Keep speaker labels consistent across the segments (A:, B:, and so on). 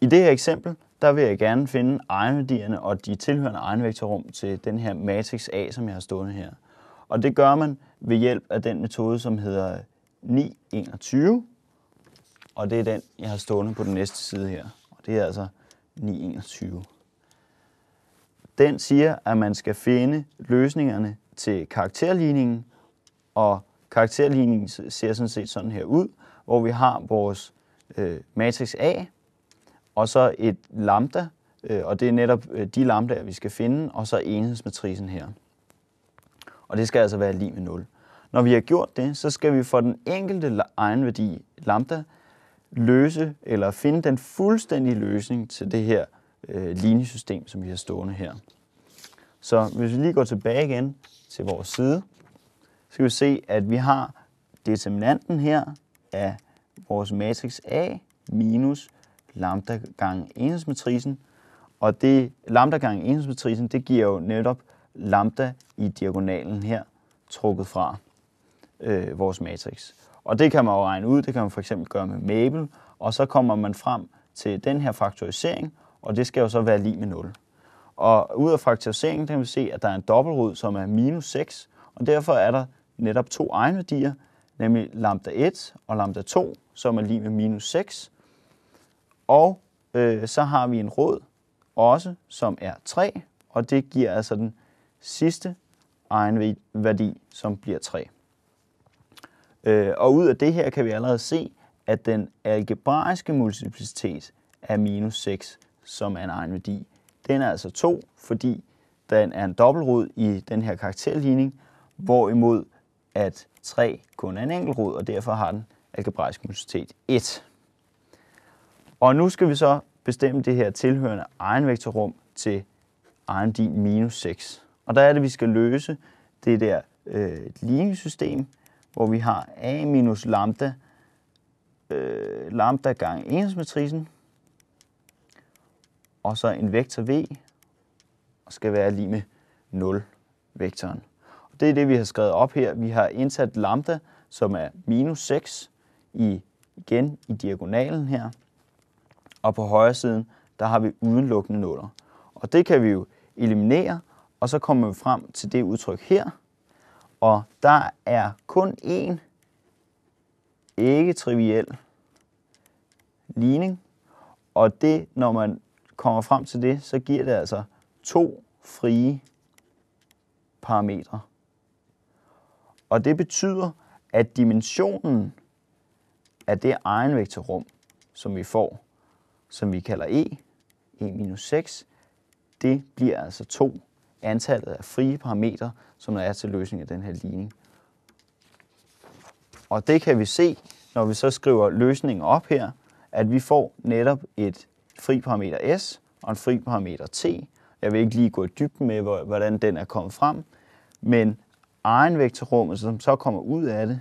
A: I det her eksempel, der vil jeg gerne finde egenværdierne og de tilhørende egenvektorrum til den her matrix A, som jeg har stående her. Og det gør man ved hjælp af den metode, som hedder 921. Og det er den, jeg har stående på den næste side her. Og det er altså 921. Den siger, at man skal finde løsningerne til karakterligningen, og karakterligningen ser sådan set sådan her ud, hvor vi har vores øh, matrix A, og så et lambda, øh, og det er netop øh, de lambdaer, vi skal finde, og så enhedsmatrisen her. Og det skal altså være lige med 0. Når vi har gjort det, så skal vi for den enkelte egenværdi lambda løse eller finde den fuldstændige løsning til det her øh, linjesystem, som vi har stående her. Så hvis vi lige går tilbage igen til vores side, så kan vi se, at vi har determinanten her af vores matrix A minus lambda gange enhedsmatrisen, og det lambda gange enhedsmatrisen, det giver jo netop lambda i diagonalen her trukket fra øh, vores matrix. Og det kan man jo regne ud, det kan man for eksempel gøre med Mabel, og så kommer man frem til den her faktorisering, og det skal jo så være lige med 0. Og ud af faktoriseringen kan vi se, at der er en dobbeltrod, som er minus 6, og derfor er der netop to egenværdier, nemlig lambda 1 og lambda 2, som er lige med minus 6, og øh, så har vi en rod også, som er 3, og det giver altså den sidste egenværdi, som bliver 3. Øh, og ud af det her kan vi allerede se, at den algebraiske multiplicitet af minus 6, som er en egenværdi, den er altså 2, fordi den er en dobbeltrod i den her karakterligning, hvorimod at 3 kun er en enkelt rod, og derfor har den algebraisk multiplicitet 1. Og nu skal vi så bestemme det her tilhørende egenvektorrum til egen din minus 6. Og der er det, vi skal løse det der øh, ligningssystem, hvor vi har a minus lambda, øh, lambda gange enhedsmatrisen, og så en vektor v, og skal være lige med 0-vektoren. Og det er det, vi har skrevet op her. Vi har indsat lambda, som er minus 6, i, igen i diagonalen her, og på højre siden, der har vi udelukkende nuller. Og det kan vi jo eliminere, og så kommer vi frem til det udtryk her. Og der er kun én ikke-triviel ligning, og det, når man kommer frem til det, så giver det altså to frie parametre. Og det betyder, at dimensionen af det egenvektorrum, som vi får, som vi kalder E, E-6, det bliver altså 2 antallet af frie parametre, som der er til løsning af den her ligning. Og det kan vi se, når vi så skriver løsningen op her, at vi får netop et fri parameter S og en fri parameter T. Jeg vil ikke lige gå i dybden med, hvordan den er kommet frem, men egenvektorrummet, som så kommer ud af det,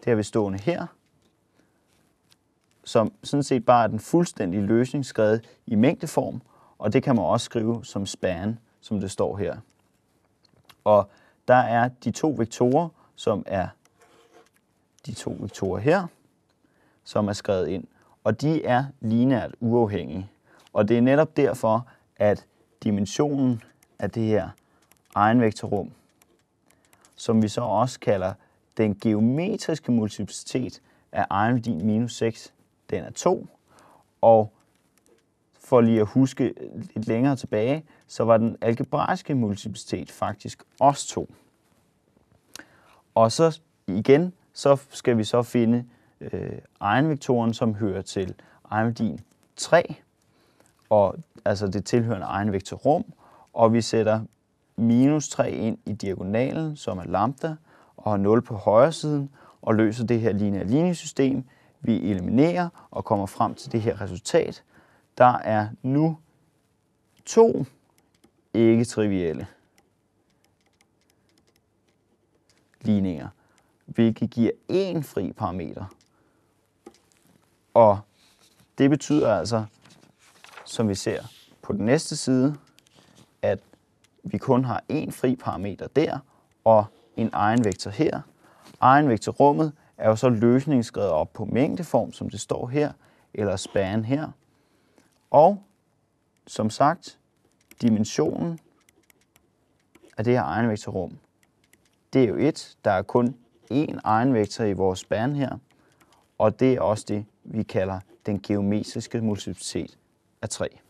A: det har vi stående her, som sådan set bare er den fuldstændige løsning skrevet i mængdeform, og det kan man også skrive som span, som det står her. Og der er de to vektorer, som er de to vektorer her, som er skrevet ind, og de er lineært uafhængige. Og det er netop derfor, at dimensionen af det her egenvektorrum, som vi så også kalder den geometriske multiplicitet af egenværdi minus 6, den er 2. Og for lige at huske lidt længere tilbage, så var den algebraiske multiplicitet faktisk også 2. Og så igen, så skal vi så finde øh, egenvektoren, som hører til egenværdien 3, og altså det tilhørende egenvektorrum, og vi sætter minus 3 ind i diagonalen, som er lambda, og har 0 på højre siden, og løser det her lineære linjesystem vi eliminerer og kommer frem til det her resultat, der er nu to ikke trivielle ligninger, hvilket giver én fri parameter. Og det betyder altså, som vi ser på den næste side, at vi kun har én fri parameter der og en egenvektor her. Egenvektorrummet er jo så løsningen skrevet op på mængdeform, som det står her, eller spanden her. Og som sagt, dimensionen af det her egenvektorrum, det er jo 1. Der er kun én egenvektor i vores span her, og det er også det, vi kalder den geometriske multiplicitet af 3.